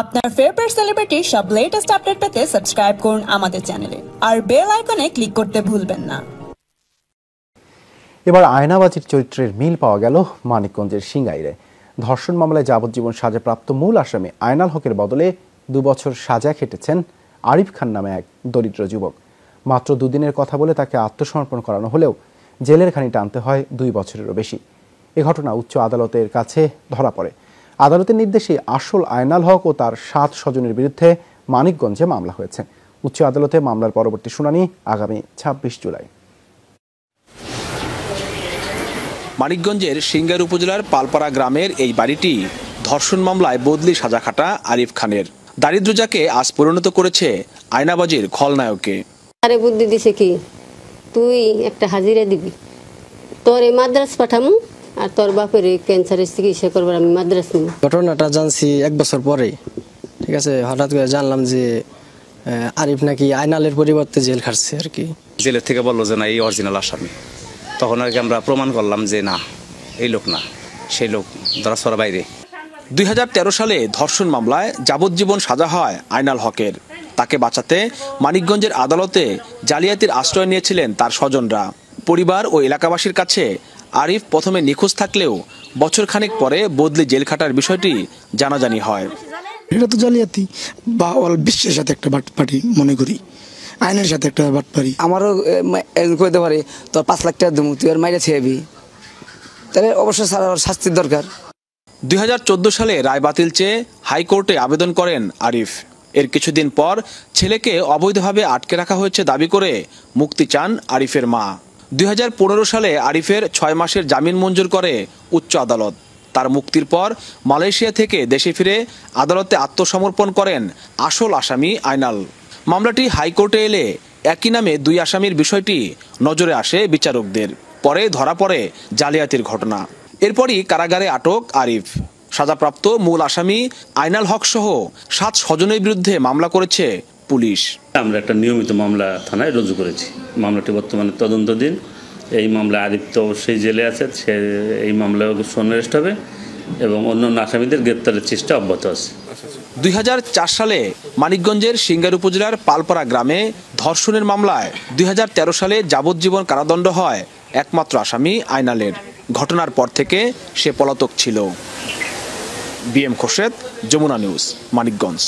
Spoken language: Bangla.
আপনার ফেভারিট সেলিব্রিটি সব লেটেস্ট আপডেট পেতে সাবস্ক্রাইব করুন আমাদের চ্যানেলে আর বেল আইকনে ক্লিক করতে ভুলবেন না এবার আয়নাবাজির চরিত্রের মিল পাওয়া গেল মানিকগঞ্জের সিঙ্গাইরে ধর্ষণ মামলায় যাবজ্জীবন সাজাপ্রাপ্ত মূল আসামি আয়নাল হকের বদলে দুবছর সাজা খেটেছেন আরিফ খান নামে এক দরিদ্র যুবক মাত্র দুদিনের কথা বলে তাকে আত্মসমর্পণ করানো হলেও জেলের খানি টানতে হয় দুই বছরেরও বেশি এ ঘটনা উচ্চ আদালতের কাছে ধরা পড়ে আদালতের নির্দেশে আসল আয়নাল হক ও তার সাত স্বজনের বিরুদ্ধে মানিকগঞ্জে মামলা হয়েছে উচ্চ আদালতে মামলার পরবর্তী শুনানি আগামী ছাব্বিশ জুলাই মানিকগঞ্জের সিঙ্গার উপজেলার পালপাড়া গ্রামের এই বাড়িটি ধর্ষণ মামলায় বদলি সাজা খাটা আরিফ খানের দারিদ্রজাকে আজ পরিণত করেছে আয়নাবাজির খলনায়কে আরে বুদ্ধি দিছে কি তুই একটা হাজিরা দিবি তোর এই মাদ্রাস পাঠামু আর তোর বাপের ক্যান্সারের চিকিৎসা করবার আমি মাদ্রাস ঘটনাটা জানছি এক বছর পরে ঠিক আছে হঠাৎ করে জানলাম যে আরিফ নাকি আইনালের পরিবর্তে জেল খাটছে আর কি জেলের থেকে বললো যে না এই অরিজিনাল আসামি তখন আর কি আমরা প্রমাণ করলাম যে না এই লোক না সেই লোক সরা বাইরে দুই সালে ধর্ষণ মামলায় যাবজ্জীবন সাজা হয় আইনাল হকের তাকে বাঁচাতে মানিকগঞ্জের আদালতে জালিয়াতির আশ্রয় নিয়েছিলেন তার স্বজনরা পরিবার ও এলাকাবাসীর কাছে আরিফ প্রথমে নিখোঁজ থাকলেও বছরখানেক পরে বদলে জেল খাটার বিষয়টি জানাজানি হয় এটা তো জালিয়াতি বা বিশ্বের সাথে একটা বাটপাটি মনে করি আইনের সাথে একটা বাটপারি আমারও করতে পারে তোর পাঁচ লাখ টাকা দেবো তুই আর মাইরা ছেয়াবি তাহলে অবশ্যই স্যার শাস্তির দরকার দুই সালে রায় বাতিল চেয়ে হাইকোর্টে আবেদন করেন আরিফ এর কিছুদিন পর ছেলেকে অবৈধভাবে আটকে রাখা হয়েছে দাবি করে মুক্তি চান আরিফের মা দুই সালে আরিফের ছয় মাসের জামিন মঞ্জুর করে উচ্চ আদালত তার মুক্তির পর মালয়েশিয়া থেকে দেশে ফিরে আদালতে আত্মসমর্পণ করেন আসল আসামি আইনাল মামলাটি হাইকোর্টে এলে একই নামে দুই আসামির বিষয়টি নজরে আসে বিচারকদের পরে ধরা পড়ে জালিয়াতির ঘটনা এরপরই কারাগারে আটক আরিফ সাজাপ্রাপ্ত মূল আসামি আইনাল হক সহ সাত স্বজনের বিরুদ্ধে মামলা করেছে পুলিশ আমরা একটা নিয়মিত মামলা থানায় রুজু করেছি মামলাটি বর্তমানে তদন্তধীন এই মামলায় আদিত্য তো অবশ্যই জেলে আছে সে এই মামলায় সন্নিবেষ্ট হবে এবং অন্যান্য আসামিদের গ্রেপ্তারের চেষ্টা অব্যাহত আছে দুই সালে মানিকগঞ্জের সিঙ্গার উপজেলার পালপাড়া গ্রামে ধর্ষণের মামলায় দুই সালে যাবজ্জীবন কারাদণ্ড হয় একমাত্র আসামি আইনালের ঘটনার পর থেকে সে পলাতক ছিল B M Khorshed Jamuna news Manikganj